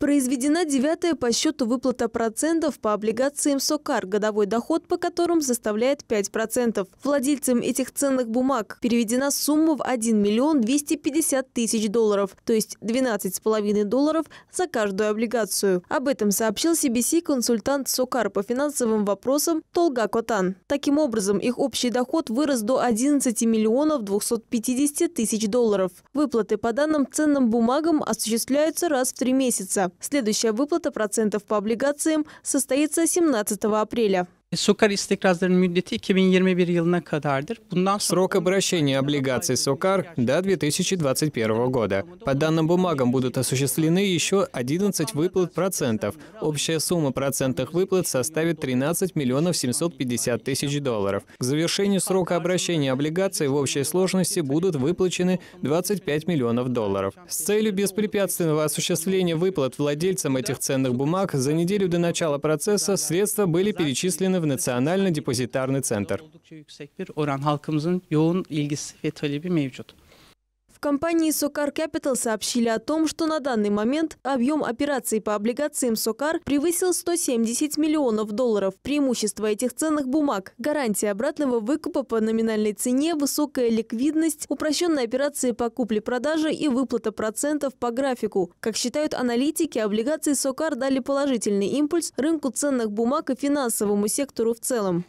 Произведена девятая по счету выплата процентов по облигациям СОКАР, годовой доход по которым составляет 5%. Владельцам этих ценных бумаг переведена сумма в 1 миллион 250 тысяч долларов, то есть 12,5 долларов за каждую облигацию. Об этом сообщил CBC-консультант СОКАР по финансовым вопросам Толга Котан. Таким образом, их общий доход вырос до 11 миллионов 250 тысяч долларов. Выплаты по данным ценным бумагам осуществляются раз в три месяца. Следующая выплата процентов по облигациям состоится 17 апреля. Сокар müddeti 2021 Срок обращения облигаций Сокар до 2021 года. По данным бумагам будут осуществлены еще 11 выплат процентов. Общая сумма процентных выплат составит 13 миллионов 750 тысяч долларов. К завершению срока обращения облигаций в общей сложности будут выплачены 25 миллионов долларов. С целью беспрепятственного осуществления выплат владельцам этих ценных бумаг за неделю до начала процесса средства были перечислены в Национальный депозитарный центр. yüksek bir oran halkımızın yoğun ilgisi ve talebi mevcut. В компании «Сокар Capital сообщили о том, что на данный момент объем операций по облигациям «Сокар» превысил 170 миллионов долларов. Преимущество этих ценных бумаг – гарантия обратного выкупа по номинальной цене, высокая ликвидность, упрощенные операции по купле-продаже и выплата процентов по графику. Как считают аналитики, облигации «Сокар» дали положительный импульс рынку ценных бумаг и финансовому сектору в целом.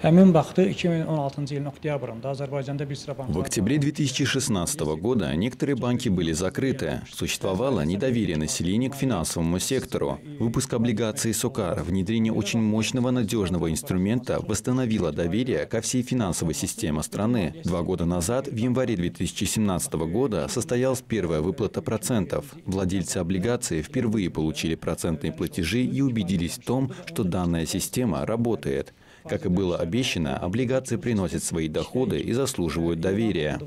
В октябре 2016 года некоторые банки были закрыты. Существовало недоверие населения к финансовому сектору. Выпуск облигаций Сокар, внедрение очень мощного надежного инструмента восстановило доверие ко всей финансовой системе страны. Два года назад, в январе 2017 года, состоялась первая выплата процентов. Владельцы облигаций впервые получили процентные платежи и убедились в том, что данная система работает. Как и было обещано, облигации приносят свои доходы и заслуживают доверия.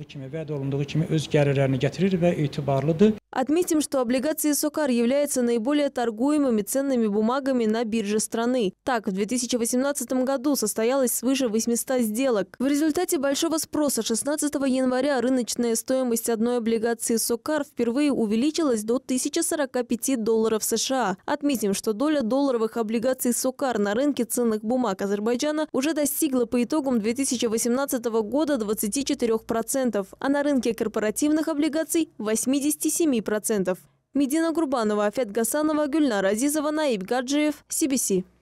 Отметим, что облигации СОКАР являются наиболее торгуемыми ценными бумагами на бирже страны. Так, в 2018 году состоялось свыше 800 сделок. В результате большого спроса 16 января рыночная стоимость одной облигации СОКАР впервые увеличилась до 1045 долларов США. Отметим, что доля долларовых облигаций СОКАР на рынке ценных бумаг Азербайджана уже достигла по итогам 2018 года 24%, а на рынке корпоративных облигаций – 87%. 7%. Медина Гурбанова, Афет Гасанова, Гюльнар Азизова, Наиб Гаджиев, CBC.